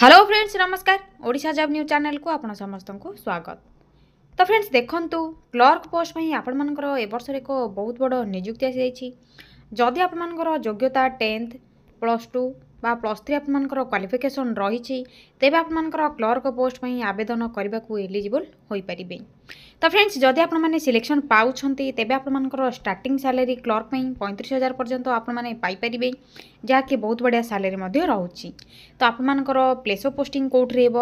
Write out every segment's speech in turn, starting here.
hello friends নমস্কার Odisha job news ଚ୍ୟାନେଲ୍କୁ ଆପଣ ସମସ୍ତଙ୍କୁ ସ୍ୱାଗତ ତ ଫ୍ରେଣ୍ଡସ୍ ଦେଖନ୍ତୁ କ୍ଲର୍କ ପୋଷ୍ଟ ପାଇଁ ଆପଣମାନଙ୍କର ଏବର୍ଷରେ ଏକ ବହୁତ ବଡ଼ ନିଯୁକ୍ତି ଆସିଯାଇଛି ଯଦି ଆପଣମାନଙ୍କର ଯୋଗ୍ୟତା ଟେନ୍ଥ ପ୍ଲସ୍ ଟୁ বা প্লস থ্রি আপনার কোয়ালিফিকেসন রয়েছে তেমনি আপনার ক্লর্ক পোস্ট আবেদন করা এলিজিবল হয়ে পারে ତ ଫ୍ରେଣ୍ଡସ୍ ଯଦି ଆପଣମାନେ ସିଲେକ୍ସନ୍ ପାଉଛନ୍ତି ତେବେ ଆପଣମାନଙ୍କର ଷ୍ଟାର୍ଟିଂ ସାଲାରୀ କ୍ଲର୍କ ପାଇଁ ପଇଁତିରିଶ ହଜାର ପର୍ଯ୍ୟନ୍ତ ଆପଣମାନେ ପାଇପାରିବେ ଯାହାକି ବହୁତ ବଢ଼ିଆ ସାଲାରୀ ମଧ୍ୟ ରହୁଛି ତ ଆପଣମାନଙ୍କର ପ୍ଲେସ୍ ଅଫ୍ ପୋଷ୍ଟିଂ କେଉଁଠି ରହିବ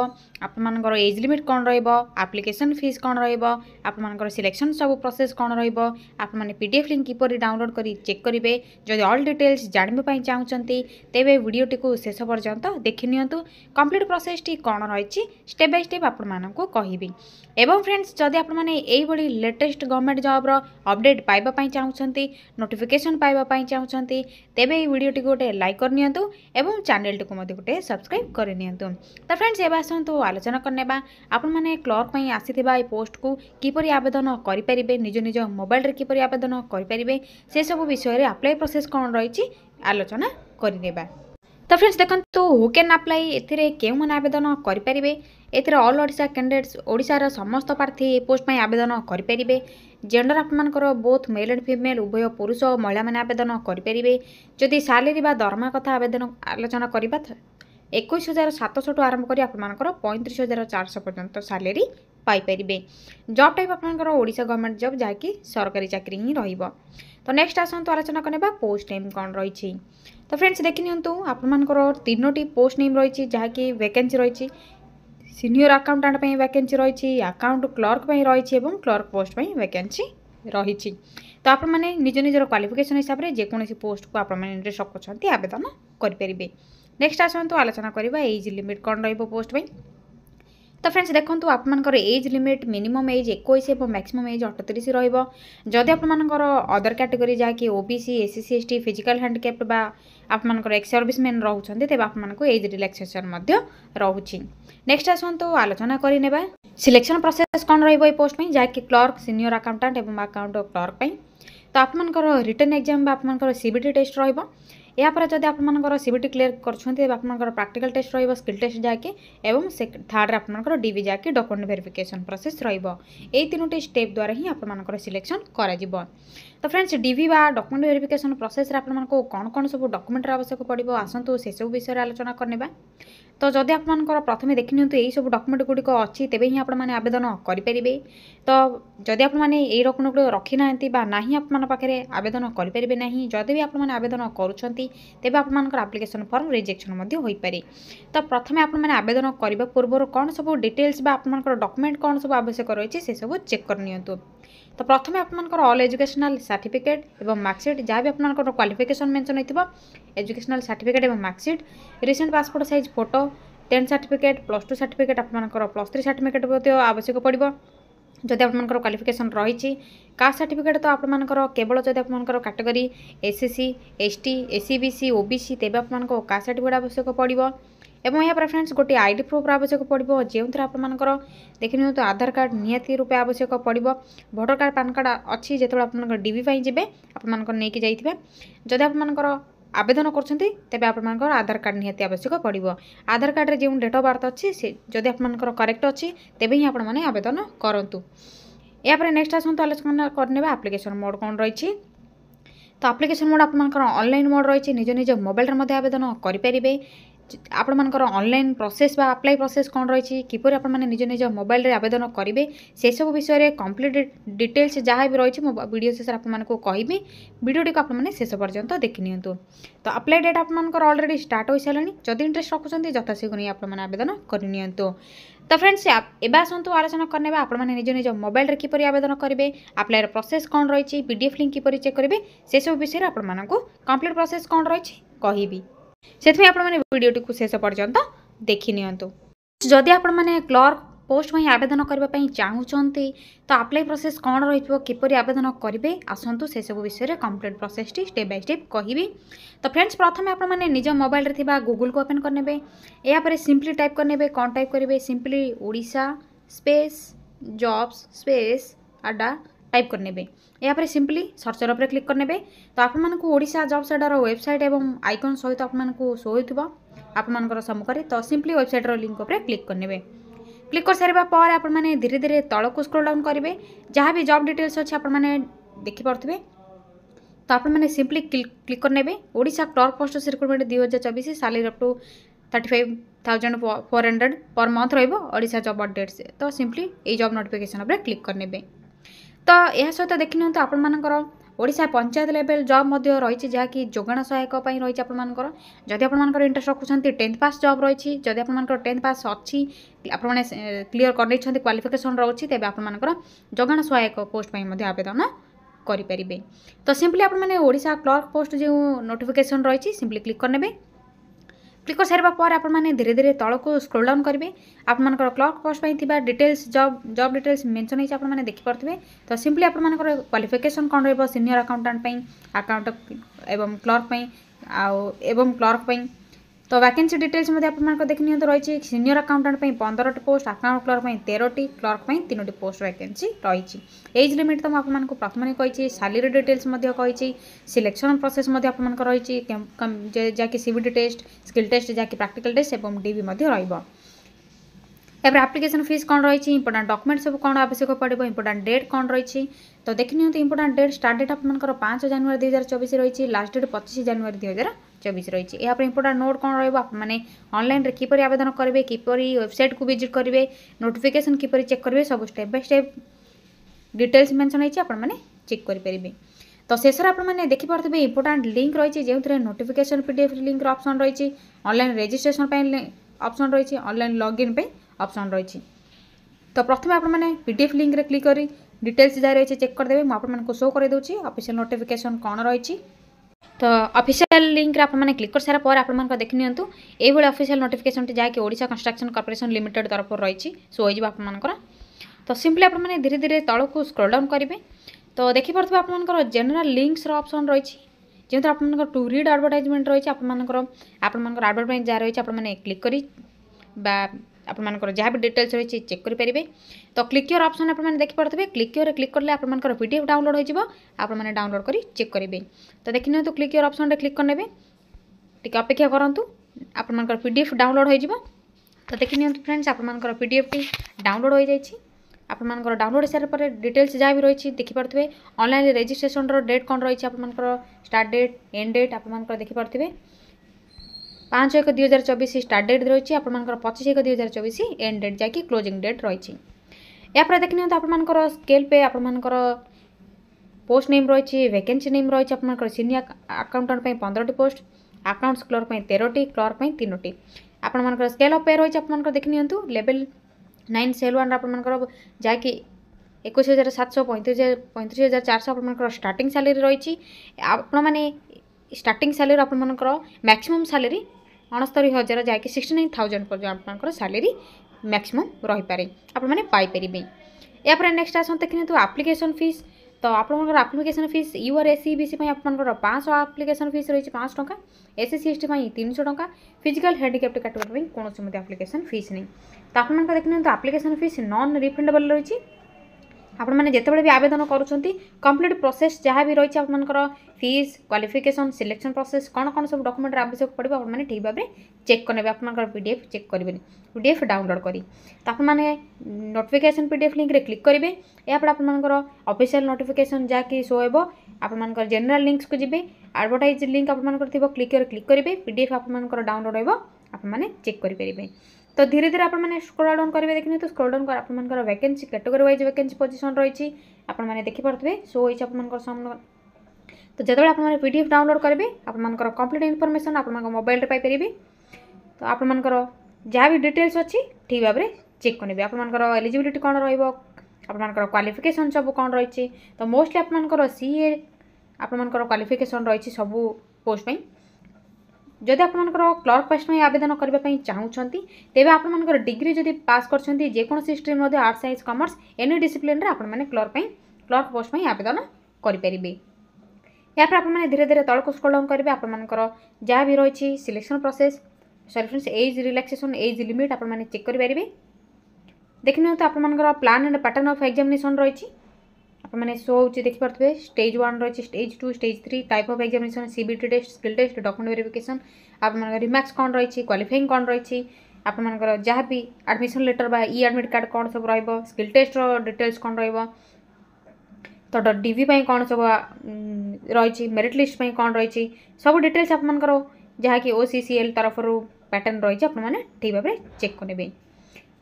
ଆପଣମାନଙ୍କର ଏଜ୍ ଲିମିଟ୍ କ'ଣ ରହିବ ଆପ୍ଲିକେସନ୍ ଫିସ୍ କ'ଣ ରହିବ ଆପଣମାନଙ୍କର ସିଲେକ୍ସନ୍ ସବୁ ପ୍ରୋସେସ୍ କ'ଣ ରହିବ ଆପଣମାନେ ପି ଡି ଏଫ୍ ଲିଙ୍କ୍ କିପରି ଡାଉନଲୋଡ଼୍ କରି ଚେକ୍ କରିବେ ଯଦି ଅଲ୍ ଡିଟେଲ୍ସ ଜାଣିବା ପାଇଁ ଚାହୁଁଛନ୍ତି ତେବେ ଭିଡ଼ିଓଟିକୁ ଶେଷ ପର୍ଯ୍ୟନ୍ତ ଦେଖିନିଅନ୍ତୁ କମ୍ପ୍ଲିଟ୍ ପ୍ରୋସେସ୍ଟି କ'ଣ ରହିଛି ଷ୍ଟେପ୍ ବାଇ ଷ୍ଟେପ୍ ଆପଣମାନଙ୍କୁ କହିବି ଏବଂ ଫ୍ରେଣ୍ଡସ୍ ଯଦି ଯଦି ଆପଣମାନେ ଏଇଭଳି ଲେଟେଷ୍ଟ ଗଭର୍ଣ୍ଣମେଣ୍ଟ ଜବ୍ର ଅପଡ଼େଟ୍ ପାଇବା ପାଇଁ ଚାହୁଁଛନ୍ତି ନୋଟିଫିକେସନ୍ ପାଇବା ପାଇଁ ଚାହୁଁଛନ୍ତି ତେବେ ଏହି ଭିଡ଼ିଓଟିକୁ ଗୋଟେ ଲାଇକ୍ କରିନିଅନ୍ତୁ ଏବଂ ଚ୍ୟାନେଲଟିକୁ ମଧ୍ୟ ଗୋଟେ ସବସ୍କ୍ରାଇବ୍ କରିନିଅନ୍ତୁ ତ ଫ୍ରେଣ୍ଡସ୍ ଏବେ ଆସନ୍ତୁ ଆଲୋଚନା କରିନେବା ଆପଣମାନେ କ୍ଲର୍କ ପାଇଁ ଆସିଥିବା ଏହି ପୋଷ୍ଟକୁ କିପରି ଆବେଦନ କରିପାରିବେ ନିଜ ନିଜ ମୋବାଇଲରେ କିପରି ଆବେଦନ କରିପାରିବେ ସେସବୁ ବିଷୟରେ ଆପ୍ଲାଏ ପ୍ରୋସେସ୍ କ'ଣ ରହିଛି ଆଲୋଚନା କରିନେବା ତ ଫ୍ରେଣ୍ଡସ୍ ଦେଖନ୍ତୁ ହୁ କ୍ୟାନ୍ ଆପ୍ଲାଏ ଏଥିରେ କେଉଁମାନେ ଆବେଦନ କରିପାରିବେ ଏଥିରେ ଅଲ୍ ଓଡ଼ିଶା କ୍ୟାଣ୍ଡିଡେଟ୍ସ ଓଡ଼ିଶାର ସମସ୍ତ ପ୍ରାର୍ଥୀ ଏ ପୋଷ୍ଟ ପାଇଁ ଆବେଦନ କରିପାରିବେ ଜେଣ୍ଡର ଆପଣମାନଙ୍କର ବୋଥ୍ ମେଲ୍ ଆଣ୍ଡ ଫିମେଲ୍ ଉଭୟ ପୁରୁଷ ଓ ମହିଳାମାନେ ଆବେଦନ କରିପାରିବେ ଯଦି ସାଲେରି ବା ଦରମା କଥା ଆବେଦନ ଆଲୋଚନା କରିବା ଏକୋଇଶ ହଜାର ସାତଶହଠୁ ଆରମ୍ଭ କରି ଆପଣମାନଙ୍କର ପଇଁତିରିଶ ହଜାର ଚାରିଶହ ପର୍ଯ୍ୟନ୍ତ ସାଲେରି ପାଇପାରିବେ ଜବ୍ ଟାଇପ୍ ଆପଣଙ୍କର ଓଡ଼ିଶା ଗଭର୍ଣ୍ଣମେଣ୍ଟ ଜବ୍ ଯାହାକି ସରକାରୀ ଚାକିରି ହିଁ ରହିବ ତ ନେକ୍ସଟ ଆସନ୍ତୁ ଆଲୋଚନା କରିବା ପୋଷ୍ଟ ନେମ୍ କ'ଣ ରହିଛି ତ ଫ୍ରେଣ୍ଡସ୍ ଦେଖିନିଅନ୍ତୁ ଆପଣମାନଙ୍କର ତିନୋଟି ପୋଷ୍ଟ ନେମ୍ ରହିଛି ଯାହାକି ଭ୍ୟାକେନ୍ସି ରହିଛି ସିନିୟର ଆକାଉଣ୍ଟାଣ୍ଟ ପାଇଁ ଭ୍ୟାକେନ୍ସି ରହିଛି ଆକାଉଣ୍ଟ କ୍ଲର୍କ ପାଇଁ ରହିଛି ଏବଂ କ୍ଲର୍କ ପୋଷ୍ଟ ପାଇଁ ଭ୍ୟାକେନ୍ସି ରହିଛି ତ ଆପଣମାନେ ନିଜ ନିଜର କ୍ୱାଲିଫିକେସନ୍ ହିସାବରେ ଯେକୌଣସି ପୋଷ୍ଟକୁ ଆପଣମାନେ ଇଣ୍ଟରେଷ୍ଟ ରଖୁଛନ୍ତି ଆବେଦନ କରିପାରିବେ ନେକ୍ସଟ ଆସନ୍ତୁ ଆଲୋଚନା କରିବା ଏଜ୍ ଲିମିଟ୍ କ'ଣ ରହିବ ପୋଷ୍ଟ ପାଇଁ তো ফ্রেন্ডস দেখুন আপনার এজ লিমিট মিনিমম এজ একুশ এবং ম্যাক্সিমম এজ অঠতিরিশ রহব যদি আপনার অদর ক্যাটেগোরি যাকি OBC SC ST physical handicap বা আপনার এক্স সর্ভিসম্যান রয়েছেন তেমনি আপনার এজ রিল্যাক্সেসন রয়েছে নেক্সট আসন্তু আলোচনা করে নেবা সিলেকশন প্রসেস কম রহব এই পোস্ট যাকি ক্লর্ক সিনিয়র আকাউন্টাট এবং আকাউন্ট ক্লর্ক তো আপনার রিটর্ন এক্সাম বা আপনার সিবিটি টেস্ট রহব ଏହାପରେ ଯଦି ଆପଣମାନଙ୍କର ସି ବି ଟି କ୍ଲିୟର କରୁଛନ୍ତି ତେବେ ଆପଣଙ୍କର ପ୍ରାକ୍ଟିକାଲ ଟେଷ୍ଟ ରହିବ ସ୍କିଲ୍ ଟେଷ୍ଟ ଯାହାକି ଏବଂ ସେ ଥାର୍ଡ଼ରେ ଆପଣଙ୍କର ଡିବି ଯାହାକି ଡକ୍ୟୁମେଣ୍ଟ ଭେରିଫିକେସନ୍ ପ୍ରୋସେସ୍ ରହିବ ଏଇ ତିନୋଟି ଷ୍ଟେପ୍ ଦ୍ୱାରା ହିଁ ଆପଣମାନଙ୍କର ସିଲେକ୍ସନ୍ କରାଯିବ ତ friends D V document verification ପ୍ରୋସେସ୍ରେ ଆପଣମାନଙ୍କୁ କ'ଣ କ'ଣ ସବୁ ଡକ୍ୟୁମେଣ୍ଟର ଆବଶ୍ୟକ ପଡ଼ିବ ଆସନ୍ତୁ ସେସବୁ ବିଷୟରେ ଆଲୋଚନା କରିନେବା ତ ଯଦି ଆପଣଙ୍କର ପ୍ରଥମେ ଦେଖିନିଅନ୍ତୁ ଏହିସବୁ ଡକୁମେଣ୍ଟ ଗୁଡ଼ିକ ଅଛି ତେବେ ହିଁ ଆପଣମାନେ ଆବେଦନ କରିପାରିବେ ତ ଯଦି ଆପଣମାନେ ଏହି ଡକୁମେଣ୍ଟ ଗୁଡ଼ିକ ରଖିନାହାନ୍ତି ବା ନାହିଁ ଆପଣମାନଙ୍କ ପାଖରେ ଆବେଦନ କରିପାରିବେ ନାହିଁ ଯଦି ବି ଆପଣମାନେ ଆବେଦନ କରୁଛନ୍ତି ତେବେ ଆପଣମାନଙ୍କର ଆପ୍ଲିକେସନ୍ ଫର୍ମ ରିଜେକ୍ସନ୍ ମଧ୍ୟ ହୋଇପାରେ ତ ପ୍ରଥମେ ଆପଣମାନେ ଆବେଦନ କରିବା ପୂର୍ବରୁ କ'ଣ ସବୁ ଡିଟେଲ୍ସ ବା ଆପଣମାନଙ୍କର ଡକ୍ୟୁମେଣ୍ଟ କ'ଣ ସବୁ ଆବଶ୍ୟକ ରହିଛି ସେସବୁ ଚେକ୍ କରିନିଅନ୍ତୁ তো প্রথমে আপনার অল এজুকেশনাল সার্টিফিকেট এবং মার্কসিট যা বি আপনার কোয়ালিফিকেসন মেনশন হয়ে এজুকেশনাল সার্টিফিকেট এবং marksheet recent passport size photo tenth certificate plus two certificate আপনার প্লস থ্রি সার্টিফিকেট আবশ্যক পড়ব যদি আপনার কোয়ালিফিকেসন রয়েছে কাস্ট সার্টিফিকেট তো আপনার কেবল যদি আপনার category SSC ST SEBC OBC তেবে আপনার কাস্ট সার্টিফিকেট আবশ্যক পড়ব এবং ଏହାପରେ ফ্রেন্ডস ଗୋଟିଏ ଆଇ ଡି আবশ্যক ଆବଶ୍ୟକ ପଡ଼ିବ ଯେଉଁଥିରେ ଆପଣମାନଙ୍କର ଦେଖିନିଅନ୍ତୁ ଆଧାର କାର୍ଡ଼ ନିହାତି ରୂପେ ଆବଶ୍ୟକ ପଡ଼ିବ ଭୋଟର କାର୍ଡ଼ ପାନ୍ କାର୍ଡ଼ ଅଛି ଯେତେବେଳେ ଆପଣଙ୍କର ଡିବି ପାଇଁ ଯିବେ ଆପଣମାନଙ୍କର ନେଇକି ଯାଇଥିବେ ଯଦି ଆପଣମାନଙ୍କର আবেদন করছেন তবে আপনার আধার কার্ড নিহতি আবশ্যক পড়ব আধার কার্ডের যে ডেট অফ বার্থ অছি সে যদি আপনার করেক্ট অছি তেবে হি আপনার আবেদন করতু এরপরে নেক্সট আসুন আলোচনা করে নেবে আপ্লিকেসন মোড কম রয়েছে তো আপ্লিকেসন মোড আপনার অনলাইন মোড রয়েছে নিজ নিজ মোবাইলের মধ্যে আবেদন করে ଆପଣମାନଙ୍କର ଅନଲାଇନ୍ ପ୍ରୋସେସ୍ ବା ଆପ୍ଲାଏ ପ୍ରୋସେସ୍ କ'ଣ ରହିଛି କିପରି ଆପଣମାନେ ନିଜ ନିଜ ମୋବାଇଲରେ ଆବେଦନ କରିବେ ସେସବୁ ବିଷୟରେ କମ୍ପ୍ଲିଟ୍ ଡିଟେଲ୍ସ ଯାହା ବି ରହିଛି ମୁଁ ଭିଡ଼ିଓ ଶେଷରେ ଆପଣମାନଙ୍କୁ କହିବି ଭିଡ଼ିଓଟିକୁ ଆପଣମାନେ ଶେଷ ପର୍ଯ୍ୟନ୍ତ ଦେଖିନିଅନ୍ତୁ ତ ଆପ୍ଲାଏ ଡେଟ୍ ଆପଣମାନଙ୍କର ଅଲରେଡ଼ି ଷ୍ଟାର୍ଟ ହୋଇସାରିଲାଣି ଯଦି ଇଣ୍ଟରେଷ୍ଟ ରଖୁଛନ୍ତି ଯଥାଶୀଘ୍ର ନେଇ ଆପଣମାନେ ଆବେଦନ କରିନିଅନ୍ତୁ ତ ଫ୍ରେଣ୍ଡସ୍ ଏବେ ଆସନ୍ତୁ ଆଲୋଚନା କରିନେବା ଆପଣମାନେ ନିଜ ନିଜ ମୋବାଇଲରେ କିପରି ଆବେଦନ କରିବେ ଆପ୍ଲାଏର ପ୍ରୋସେସ୍ କ'ଣ ରହିଛି ପି ଡି ଏଫ୍ ଲିଙ୍କ୍ କିପରି ଚେକ୍ କରିବେ ସେସବୁ ବିଷୟରେ ଆପଣମାନଙ୍କୁ କମ୍ପ୍ଲିଟ୍ ପ୍ରୋସେସ୍ କ'ଣ ରହିଛି କହିବି ସେଥିପାଇଁ ଆପଣମାନେ ଭିଡ଼ିଓଟିକୁ ଶେଷ ପର୍ଯ୍ୟନ୍ତ ଦେଖିନିଅନ୍ତୁ ଯଦି ଆପଣମାନେ କ୍ଲର୍କ ପୋଷ୍ଟ ପାଇଁ ଆବେଦନ କରିବା ପାଇଁ ଚାହୁଁଛନ୍ତି ତ ଆପ୍ଲାଏ ପ୍ରୋସେସ୍ କ'ଣ ରହିଥିବ କିପରି ଆବେଦନ କରିବେ ଆସନ୍ତୁ ସେସବୁ ବିଷୟରେ କମ୍ପ୍ଲିଟ୍ ପ୍ରୋସେସ୍ଟି ଷ୍ଟେପ୍ ବାଇ ଷ୍ଟେପ୍ କହିବି ତ ଫ୍ରେଣ୍ଡସ୍ ପ୍ରଥମେ ଆପଣମାନେ ନିଜ ମୋବାଇଲରେ ଥିବା ଗୁଗୁଲକୁ ଓପେନ୍ କରିନେବେ ଏହାପରେ ସିମ୍ପଲି ଟାଇପ୍ କରିନେବେ କ'ଣ ଟାଇପ୍ କରିବେ simply Odisha space jobs space ଆଡ଼ା टाइप करने यापर सिंपली सर्च सर्चर पर क्लिक करने तो आपशा जब सेडर वेबसाइट और आइकन सहित शो आपको आपर सम्मेलन तो सिंपली वेबसाइट लिंक क्लिक करने क्लिक कर सारे आपने धीरे धीरे तल को स्क्रोल डाउन करेंगे जहाँ भी जब डिटेल्स अच्छे आपने देखिपे तो आपने सिंपली क्लिक करनेशा क्लर्क पोस्ट रिक्रुटमेंट दुई हजार चौबीस salary of two thirty thousand four hundred per month रोशा जब अपडेट्स तो सिंपली ये जब नोटिफिकेसन क्लिक करने ତ ଏହା ସହିତ ଦେଖିନିଅନ୍ତୁ ଆପଣମାନଙ୍କର ଓଡ଼ିଶା ପଞ୍ଚାୟତ ଲେଭେଲ୍ ଜବ୍ ମଧ୍ୟ ରହିଛି ଯାହାକି ଯୋଗାଣ ସହାୟକ ପାଇଁ ରହିଛି ଆପଣମାନଙ୍କର ଯଦି ଆପଣମାନଙ୍କର ଇଣ୍ଟରେଷ୍ଟ ରଖୁଛନ୍ତି ଟେନ୍ଥ ପାସ୍ ଜବ୍ ରହିଛି ଯଦି ଆପଣମାନଙ୍କର ଟେନ୍ଥ ପାସ୍ ଅଛି ଆପଣମାନେ କ୍ଲିଅର କରିନେଇଛନ୍ତି କ୍ୱାଲିଫିକେସନ୍ ରହୁଛି ତେବେ ଆପଣମାନଙ୍କର ଯୋଗାଣ ସହାୟକ ପୋଷ୍ଟ ପାଇଁ ମଧ୍ୟ ଆବେଦନ କରିପାରିବେ ତ ସିମ୍ପଲି ଆପଣମାନେ ଓଡ଼ିଶା କ୍ଲର୍କ ପୋଷ୍ଟ ଯେଉଁ ନୋଟିଫିକେସନ୍ ରହିଛି ସିମ୍ପଲି କ୍ଲିକ୍ କରିନେବେ ক্লিক করে সারা পরে আপনার ধীরে ধীরে তলক স্ক্রোল ডাউন করবে আপনার ক্লর্ক পোস্ট থাকা details job job details mention হয়েছে আপনার দেখিপারে তো সিম্পলি আপনার ক্বালিফিকেসন কম রহব সিনিয়র আকাউন্টাট আকাউন্ট এবং ক্লর্ক আউ এবং ক্লর্ক তো ভ্যাকেন্সি ডিটেলস মধ্যে আপনার দেখে নিহত রয়েছে সিনিয়র আকাউন্টাট পনেরটি পোস্ট আকাউন্ট ক্লর্ক তেরটি ক্লর্ক তিনোটি পোস্ট ভ্যাকেন্সি রয়েছে এজ লিমিট তো আপনার প্রথমে কী স্যালারি ডিটেলস কী সিলেকশন প্রসেস আপনার রয়েছে যাকে সিভিটি টেস্ট স্কিল টেস্ট যাকে প্রাকটিকাল টেস্ট এবং ডিবি রহব এবার আপ্লিকেশন ফিজ কম রয়েছে ইম্পর্টাট ডকুমেন্ট সব কম আবশ্যক পড়ব ইম্পর্টাট ডেট কম রয়েছে তো দেখে নিহত ইম্পর্টাট ডেট স্টার্ট ডেট আপনার পাঁচ জানুয়ারি দুই হাজার চবিশ রয়েছে লাস্ট ডেট পঁচিশ জানুয়ারি দুই হাজার চবিশ রয়েছে এরপরে ইম্পর্টাট নোট কোণ রহব আপনার অনলাইনে কিপর আবেদন করবে কিপর ওয়েবসাইট কু ভিজিট করবে নোটিফিকেসন কিপর চেক করবে সব step by step details mention হয়েছে আপনার চেক করে পারবে তো শেষে আপনার দেখিপারে ইম্পর্টাট লিঙ্ক রয়েছে যে নোটিফিকেসন পিডিএফ লিঙ্কর অপসন রয়েছে অনলাইন রেজিষ্ট্রেসন অপসন রয়েছে অনলাইন লগ ইন অপসন রয়েছে তো প্রথমে আপনার পিডিএফ লিঙ্করে ক্লিক করে ডিটেলস যা রয়েছে চেক করে দেবে মু আপনার শো করে দেছি অফিসিয়াল নোটিফিকেসন কোণ রয়েছে तो अफिशियाल लिंक आप क्लिक कर सारापर आप देखनी ये अफिशियाल नोटिकेसन जहाँकि ओडा कन्स्ट्रक्शन कर्पोरेसन लिमिटेड तरफ रही सो हो आपर तो सिंपली आपने धीरे धीरे तौक स्क्रोल डाउन करेंगे तो देखिपुर थे आपर जेनेल लिंक्सर अप्सन रही जो आप टू रिड आडभटाइजमेंट रही आपर आपर आडभटाइज जहाँ रही आप क्लिक कर ଆପଣମାନଙ୍କର ଯାହା ବି ଡିଟେଲ୍ସ ରହିଛି ଚେକ୍ କରିପାରିବେ ତ କ୍ଲିକ୍ୟର ଅପସନ୍ ଆପଣମାନେ ଦେଖିପାରୁଥିବେ କ୍ଲିକ୍ୟରରେ କ୍ଲିକ୍ କଲେ ଆପଣମାନଙ୍କର ପିଡ଼ିଏଫ୍ ଡାଉନଲୋଡ଼ ହୋଇଯିବ ଆପଣମାନେ ଡାଉନଲୋଡ଼ କରି ଚେକ୍ କରିବେ ତ ଦେଖିନିଅନ୍ତୁ କ୍ଲିକ୍ୟର ଅପସନ୍ରେ କ୍ଲିକ୍ କରିନେବେ ଟିକେ ଅପେକ୍ଷା କରନ୍ତୁ ଆପଣମାନଙ୍କର ପିଡ଼ିଏଫ୍ ଡାଉନଲୋଡ଼ ହୋଇଯିବ ତ ଦେଖିନିଅନ୍ତୁ ଫ୍ରେଣ୍ଡସ୍ ଆପଣମାନଙ୍କର ପିଡ଼ିଏଫ୍ଟି ଡାଉନଲୋଡ଼ ହୋଇଯାଇଛି ଆପଣମାନଙ୍କର ଡାଉନଲୋଡ଼ ହେଇସାରିଲା ପରେ ଡିଟେଲ୍ସ ଯାହା ବି ରହିଛି ଦେଖିପାରୁଥିବେ ଅନଲାଇନ୍ ରେଜିଷ୍ଟ୍ରେସନର ଡେଟ୍ କ'ଣ ରହିଛି ଆପଣମାନଙ୍କର ଷ୍ଟାର୍ଟ ଡେଟ୍ ଏଣ୍ଡ ଡେଟ୍ ଆପଣମାନଙ୍କର ଦେଖିପାରୁଥିବେ পাঁচ ଏକ দুই হাজার চবিশ ଷ୍ଟାର୍ଟ ଡେଟ୍ ରହିଛି ଆପଣମାନଙ୍କର ପଚିଶ ଏକ ଦୁଇ ହଜାର ଚବିଶ ଏଣ୍ଡ ଡେଟ୍ ଯାଇକି କ୍ଲୋଜିଂ ଡେଟ୍ ରହିଛି ଏହାପରେ ଦେଖିନିଅନ୍ତୁ ଆପଣମାନଙ୍କର ସ୍କେଲ୍ ପେ ଆପଣମାନଙ୍କର ପୋଷ୍ଟ ନେମ୍ ରହିଛି ଭେକେନ୍ସି ନେମ୍ ରହିଛି ଆପଣମାନଙ୍କର ସିନିୟର ଆକାଉଣ୍ଟାଣ୍ଟ ପାଇଁ ପନ୍ଦରଟି ପୋଷ୍ଟ ଆକାଉଣ୍ଟସ୍ କ୍ଲର୍ ପାଇଁ ତେରଟି କ୍ଲର୍କ ପାଇଁ ତିନୋଟି ଆପଣମାନଙ୍କର ସ୍କେଲ୍ ଅଫ୍ ପେ ରହିଛି ଆପଣମାନଙ୍କର ଦେଖିନିଅନ୍ତୁ ଲେଭେଲ୍ ନାଇନ୍ ସେଲ୍ ୱାନ୍ରେ ଆପଣମାନଙ୍କର ଯାହାକି ଏକୋଇଶ ହଜାର ସାତଶହ ପଇଁତିରିଶ ପଇଁତିରିଶ ହଜାର ଚାରିଶହ ଆପଣମାନଙ୍କର ଷ୍ଟାର୍ଟିଂ ସାଲେରୀ ରହିଛି ଆପଣମାନେ ଷ୍ଟାର୍ଟିଂ ସାଲେରୀ ଆପଣମାନଙ୍କର ମ୍ୟାକ୍ସିମମ୍ ସାଲେରୀ ଅଣସ୍ତରୀ ହଜାର ଯାଇକି ସିକ୍ସଟି ନାଇନ୍ ଥାଉଜେଣ୍ଡ ପର୍ଯ୍ୟନ୍ତ ଆପଣଙ୍କର ସାଲେରୀ ମ୍ୟାକ୍ସିମମ୍ ରହିପାରେ ଆପଣମାନେ ପାଇପାରିବେ ଏହାପରେ ନେକ୍ସଟ ଆସନ୍ତୁ ଦେଖିନିଅନ୍ତୁ ଆପ୍ଲିକେସନ୍ ଫିସ୍ ତ ଆପଣଙ୍କର application fees U R S C B C ପାଇଁ ଆପଣଙ୍କର ପାଞ୍ଚଶହ ଆପ୍ଲିକେସନ୍ ଫିସ୍ ରହିଛି ପାଞ୍ଚଶହ ଟଙ୍କା ଏସ୍ ସି ଏସ୍ ଟି ପାଇଁ ତିନିଶହ ଟଙ୍କା ଫିଜିକାଲ୍ ହ୍ୟାଣ୍ଡିକ୍ୟାପ୍ଟ କାଟଗୋରୀ ପାଇଁ କୌଣସି ମଧ୍ୟ ଆପ୍ଲିକେସନ୍ ଫିସ୍ ନାହିଁ ତ ଆପଣମାନଙ୍କ ଦେଖିନିଅନ୍ତୁ ଆପ୍ଲିକେସନ୍ ଫିସ୍ ନନ୍ ରିଫଣ୍ଡେବଲ୍ ରହିଛି আপনার যেতবে বি আবেদন করছেন কমপ্লিট প্রোসেস যা বি রয়েছে আপনার ফিজ কোয়ালিফিকেসন সিলেকশন প্রোসেস কোণ কোণ সব ডকুমেন্টের আবশ্যক পড়ব আপনার ঠিক ভাবে চেক করে নেবে আপনার পিডিএফ চেক করবে পিডিএফ ডাউনলোড করে তো আপনার নোটিফিকেসন পিডিএফ লিঙ্করে ক্লিক করবে এরপরে আপনার অফিসিয়াল নোটিফিকেসন যা কি শো হব আপনার জেনেল লিঙ্কসু যাবে আডভর্টাইজ লিঙ্ক আপনার থাকবে ক্লিক ক্লিক করবে পিডিএফ আপনার ডাউনলোড হব আপনার চেক করে তো ধীরে ধীরে আপনার স্ক্রল ডাউন করবে দেখিনিন্তু স্ক্রল ডাউন করে আপনার vacancy category wise vacancy position রয়েছে আপনার দেখিপারে সো ওইজ আপনার সামনে তো যেতবে আপনার পিডিএফ ডাউনলোড করবে আপনার কমপ্লিট ইনফরমেসন আপনার মোবাইলে পাইপারে তো আপনার যা বি ডিটেলস অছি ঠিক ভাবে চেক করবে আপনার এলিজিবিলিটি কম রহব আপনার কোয়ালিফিকেসন সব কম রয়েছে তো মোস্টলি আপনার সিএ আপনার কোয়ালিফিকেসন রয়েছে সবু পোস্ট পাই ଯଦି ଆପଣଙ୍କର କ୍ଲର୍କ ପୋଷ୍ଟ ପାଇଁ ଆବେଦନ କରିବା ପାଇଁ ଚାହୁଁଛନ୍ତି ତେବେ ଆପଣମାନଙ୍କର ଡିଗ୍ରୀ ଯଦି ପାସ୍ କରିଛନ୍ତି ଯେକୌଣସି ଷ୍ଟ୍ରିମ୍ ମଧ୍ୟ ଆର୍ଟ୍ସ ସାଇନ୍ସ କମର୍ସ ଏନି ଡିସିପ୍ଲିନ୍ରେ ଆପଣମାନେ କ୍ଲର୍କ ପାଇଁ କ୍ଲର୍କ ପୋଷ୍ଟ ପାଇଁ ଆବେଦନ କରିପାରିବେ ଏହାପରେ ଆପଣମାନେ ଧୀରେ ଧୀରେ ତଳକୁ ସ୍କ୍ରୋଲ୍ କରିବେ ଆପଣମାନଙ୍କର ଯାହା ବି ରହିଛି selection process sorry friends age relaxation age limit ଆପଣମାନେ ଚେକ୍ କରିପାରିବେ ଦେଖିନିଅନ୍ତୁ ଆପଣମାନଙ୍କର plan and pattern of examination ରହିଛି आपने शो हो देखिपे स्टेज वन रही stage two stage three type of examination C B test skill test document verification आपर रिमार्क्स कौन रही क्वाफाइंग कौन रही आपर जहाँ भी आडमिशन लेटर इ आडमिट कार्ड कौन सब स्किल टेस्टर डिटेल्स कौन रो डी कौन सब रही मेरीट लिस्ट कौन रही तो सब डिटेल्स आपर जहाँकि ओ सी सी एल तरफ पैटर्न रही आप ठीक भाव में चेक करेंगे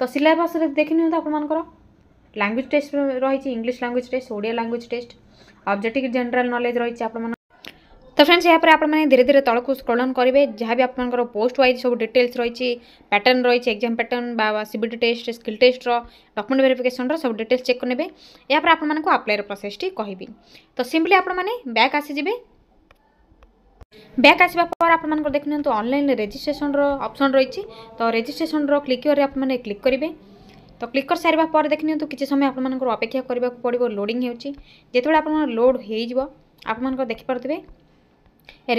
तो सिलेबस देखनी आपर ଲାଙ୍ଗୁଏଜ୍ ଟେଷ୍ଟ ରହିଛି English language test Odia language test objective general knowledge ରହିଛି ଆପଣମାନଙ୍କ ତ ଫ୍ରେଣ୍ଡସ୍ ଏହାପରେ ଆପଣମାନେ ଧୀରେ ଧୀରେ ତଳକୁ ସ୍କ୍ରୋଲନ୍ କରିବେ ଯାହା ବି ଆପଣଙ୍କର ପୋଷ୍ଟ ୱାଇଜ୍ ସବୁ ଡିଟେଲ୍ସ ରହିଛି ପ୍ୟାଟର୍ନ ରହିଛି ଏକ୍ଜାମ୍ ପ୍ୟାଟର୍ନ ବା ସିବିଟି ଟେଷ୍ଟ ସ୍କିଲ୍ ଟେଷ୍ଟର ଡକୁମେଣ୍ଟ ଭେରିଫିକେସନ୍ର ସବୁ ଡିଟେଲ୍ସ ଚେକ୍ କରିନେବେ ଏହାପରେ ଆପଣମାନଙ୍କୁ ଆପ୍ଲାଏର ପ୍ରୋସେସ୍ଟି କହିବି ତ ସିମ୍ପଲି ଆପଣମାନେ ବ୍ୟାକ୍ ଆସିଯିବେ ব্যাক আসবা পরে আপনার দেখুন অনলাইন রেজিষ্ট্রেসন অপসন রয়েছে তো রেজিষ্ট্রেসন ক্লিক আপনার ক্লিক করবে তো ক্লিক କରିସାରିବା ପରେ ଦେଖିନିଅନ୍ତୁ କିଛି ସମୟ ଆପଣମାନଙ୍କର ଅପେକ୍ଷା କରିବାକୁ ପଡ଼ିବ ଲୋଡ଼ିଂ ହେଉଛି ଯେତେବେଳେ ଆପଣଙ୍କର ଲୋଡ଼୍ ହୋଇଯିବ ଆପଣମାନଙ୍କର ଦେଖିପାରୁଥିବେ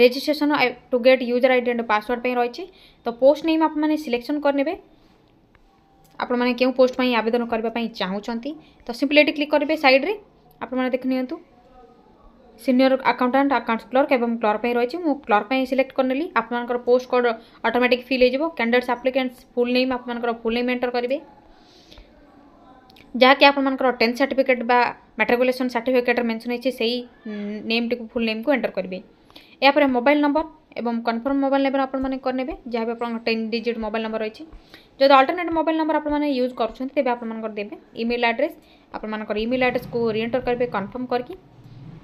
registration to get user I D and password ପାଇଁ ରହିଛି ତ ପୋଷ୍ଟ ନେମ୍ ଆପଣମାନେ ସିଲେକ୍ସନ୍ କରିନେବେ ଆପଣମାନେ କେଉଁ ପୋଷ୍ଟ ପାଇଁ ଆବେଦନ କରିବା ପାଇଁ ଚାହୁଁଛନ୍ତି ତ ସିମ୍ପଲି ଏଠି କ୍ଲିକ୍ କରିବେ ସାଇଡ଼୍ରେ ଆପଣମାନେ ଦେଖିନିଅନ୍ତୁ ସିନିୟର ଆକାଉଣ୍ଟାଣ୍ଟ ଆକାଉଣ୍ଟ କ୍ଲର୍କ ଏବଂ କ୍ଲର୍କ ପାଇଁ ରହିଛି ମୁଁ କ୍ଲର୍କ ପାଇଁ ସିଲେକ୍ଟ କରିନେଲି ଆପଣମାନଙ୍କର ପୋଷ୍ଟ କୋଡ଼ ଅଟୋମେଟିକ୍ ଫିଲ୍ ହୋଇଯିବ କ୍ୟାଣ୍ଡିଡେଟ୍ସ ଆପ୍ଲିକାଣ୍ଟସ୍ ଫୁଲ୍ ନେମ୍ ଆପଣମାନଙ୍କର ଫୁଲ୍ ନେମ୍ ଏଣ୍ଟର କରିବେ ଯାହାକି ଆପଣମାନଙ୍କର ଟେନ୍ଥ ସାର୍ଟିଫିକେଟ୍ ବା ମାଟ୍ରିକୁଲେସନ୍ ସାର୍ଟିଫିକେଟ୍ରେ ମେନ୍ସନ୍ ହୋଇଛି ସେଇ ନେମ୍ଟିକୁ ଫୁଲ୍ ନେମ୍କୁ ଏଣ୍ଟର କରିବେ ଏହାପରେ ମୋବାଇଲ୍ ନମ୍ବର ଏବଂ କନଫର୍ମ ମୋବାଇଲ୍ ନମ୍ବର ଆପଣମାନେ କରିନେବେ ଯାହାବି ଆପଣଙ୍କ ଟେନ୍ ଡିଜିଟ୍ ମୋବାଇଲ୍ ନମ୍ବର ରହିଛି ଯଦି ଅଲ୍ଟରନେଟ୍ ମୋବାଇଲ୍ ନମ୍ବର ଆପଣମାନେ ୟୁଜ୍ କରୁଛନ୍ତି ତେବେ ଆପଣମାନଙ୍କର ଦେବେ ଇମେଲ୍ ଆଡ୍ରେସ୍ ଆପଣମାନଙ୍କର ଇମେଲ୍ ଆଡ୍ରେସ୍କୁ ରିଏଣ୍ଟର କରିବେ କନଫର୍ମ କରିକି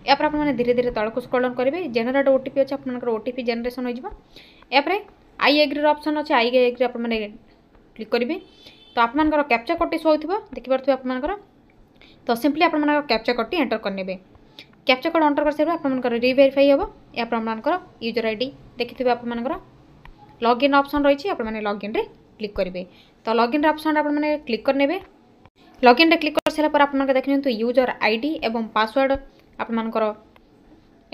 ଏହାପରେ ଆପଣମାନେ ଧୀରେ ଧୀରେ ତଳକୁ ସ୍କ୍ରଲ୍ କରିବେ ଜେନେରେଟ୍ ଓ ଟି ପି ଅଛି ଆପଣମାନଙ୍କର ଓ ଟି ପି ଜେନେରେସନ୍ ହୋଇଯିବ ଏହାପରେ ଆଇ ଏଗ୍ରିର ଅପସନ୍ ଅଛି ଆଇ ଏଗ୍ରି ଆପଣମାନେ କ୍ଲିକ୍ କରିବେ ତ ଆପଣମାନଙ୍କର କ୍ୟାପ୍ଚା କୋଡ଼୍ଟି ଶୋ ହୋଇଥିବ ଦେଖିପାରୁଥିବେ ଆପଣମାନଙ୍କର ତ ସିମ୍ପଲି ଆପଣମାନଙ୍କର କ୍ୟାପ୍ଚା କୋଡ଼୍ଟି ଏଣ୍ଟର୍ କରିନେବେ କ୍ୟାପ୍ଚା କୋଡ଼୍ ଏଣ୍ଟର୍ କରିସାରିବା ଆପଣମାନଙ୍କର ରିଭେରିଫାଇ ହେବ ଏ ଆପଣମାନଙ୍କର ୟୁଜର୍ ଆଇ ଡ଼ି ଦେଖିଥିବେ ଆପଣମାନଙ୍କର ଲଗ୍ଇନ୍ ଅପସନ୍ ରହିଛି ଆପଣମାନେ ଲଗ୍ଇନ୍ରେ କ୍ଲିକ୍ କରିବେ ତ ଲଗ୍ଇନ୍ର ଅପସନ୍ରେ ଆପଣମାନେ କ୍ଲିକ୍ କରିନେବେ ଲଗ୍ଇନ୍ରେ କ୍ଲିକ୍ କରିସାରିଲା ପରେ ଆପଣମାନେ ଦେଖିନିଅନ୍ତୁ ୟୁଜର୍ ଆଇ ଡ଼ି ଏବଂ ପାସୱାର୍ଡ଼ ଆପଣମାନଙ୍କର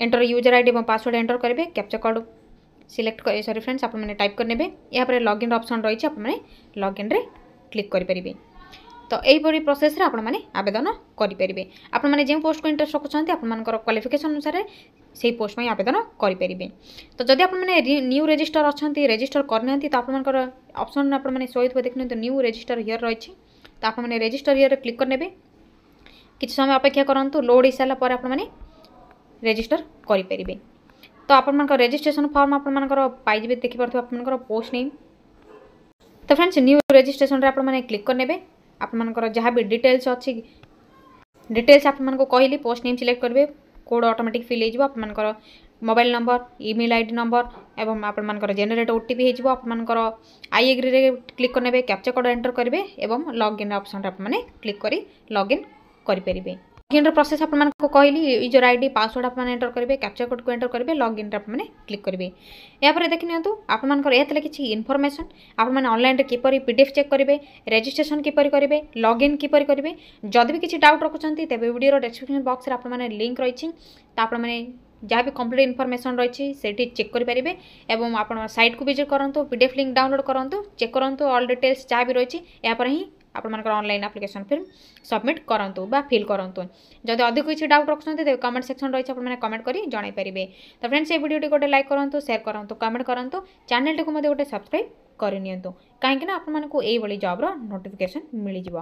ଏଣ୍ଟର୍ ୟୁଜର୍ ଆଇ ଡ଼ି ଏବଂ ପାସୱାର୍ଡ଼ ଏଣ୍ଟର୍ କରିବେ captcha code select sorry friends ଆପଣମାନେ ଟାଇପ୍ କରିନେବେ ଏହାପରେ ଲଗ୍ଇନ୍ର ଅପସନ୍ ରହିଛି ଆପଣମାନେ ଲଗ୍ଇନ୍ରେ ক্লিক করিপারে তো এইপরি প্রসেসে আপনার আবেদন করিপারে আপনার যে পোস্টক ইন্টরেস্ট রাখুন আপনার কোয়ালিফিকেসন অনুসারে সেই পোস্ট পাই আবেদন করিপারে তো যদি আপনার নিউ রেজিষ্টর অনেক রেজিষ্টর করে না তো আপনার অপসন আপনার শোথে দেখুন নিউ রেজিষ্টর হিয়ার রয়েছে তো আপনার রেজিষ্টর হিয়ারে ক্লিক করে নেবে কিছু সময় অপেক্ষা করতু লোড হয়ে সারা পরে আপনার রেজিষ্টর করিপারে তো আপনার রেজিষ্ট্রেসন ফর্ম আপনার পাইবে দেখিপার আপনার পোস্ট নেই তো ଫ୍ରେଣ୍ଡସ୍ ନ୍ୟୁ ରେଜିଷ୍ଟ୍ରେସନରେ ଆପଣମାନେ କ୍ଲିକ୍ କରିନେବେ ଆପଣମାନଙ୍କର ଯାହା ବି ଡିଟେଲ୍ସ ଅଛି ଡିଟେଲ୍ସ ଆପଣମାନଙ୍କୁ କହିଲି ପୋଷ୍ଟ ନେମ୍ ସିଲେକ୍ଟ କରିବେ କୋଡ଼ ଅଟୋମେଟିକ୍ ଫିଲ୍ ହେଇଯିବ ଆପଣମାନଙ୍କର mobile number email I D number ଏବଂ ଆପଣମାନଙ୍କର ଜେନେରେଟ୍ ଓ ଟି ପି ହେଇଯିବ ଆପଣମାନଙ୍କର ଆଇ ଏଗ୍ରିରେ କ୍ଲିକ୍ କରିନେବେ କ୍ୟାପ୍ଚା କୋଡ଼ ଏଣ୍ଟର କରିବେ ଏବଂ ଲଗ୍ଇନ୍ ଅପସନ୍ରେ ଆପଣମାନେ କ୍ଲିକ୍ କରି ଲଗ୍ଇନ୍ କରିପାରିବେ লগइन प्रोसेस आपण कहली यूजर आई डी पासवर्ड आपने एंटर करेंगे कैप्चर कोड को एंटर करेंगे लगइन आपने क्लिक करेंगे यापर देखी नि आपर ये किसी इनफर्मेसन आपण अनल किपर पीडीएफ चेक करेंगे रेजिट्रेसन किपर करेंगे लगइन किपर करेंगे जदि भी किसी डाउट रखुच्च तेज भिडियो डेस्क्रिप्सन बक्स आपने लिंक रही तो आपने যা বি কমপ্লিট ইনফরমেশন রয়েছে সেটি চেক করে এবং আপনার সাইট কু ভিজিট করতু পিডিএফ লিঙ্ক ডাউনলোড করতু চেক করতু অল ডিটেলস যা বি রয়েছে এরপরে হি ଆପଣମାନଙ୍କର ଅନଲାଇନ୍ ଆପ୍ଲିକେସନ୍ ଫର୍ମ ସବମିଟ୍ କରନ୍ତୁ ବା ଫିଲ୍ କରନ୍ତୁ ଯଦି ଅଧିକ କିଛି ଡାଉଟ୍ ରଖୁଛନ୍ତି ତେବେ କମେଣ୍ଟ ସେକ୍ସନ୍ ରହିଛି ଆପଣମାନେ କମେଣ୍ଟ କରି ଜଣାଇ ପାରିବେ ତ ଫ୍ରେଣ୍ଡସ୍ ଏ ଭିଡ଼ିଓଟି ଗୋଟେ ଲାଇକ୍ କରନ୍ତୁ ସେୟାର କରନ୍ତୁ କମେଣ୍ଟ କରନ୍ତୁ ଚ୍ୟାନେଲ୍ଟିକୁ ମଧ୍ୟ ଗୋଟେ ସବସ୍କ୍ରାଇବ୍ କରିନିଅନ୍ତୁ କାହିଁକିନା ଆପଣମାନଙ୍କୁ ଏଇଭଳି ଜବ୍ର ନୋଟିଫିକେସନ୍ ମିଳିଯିବ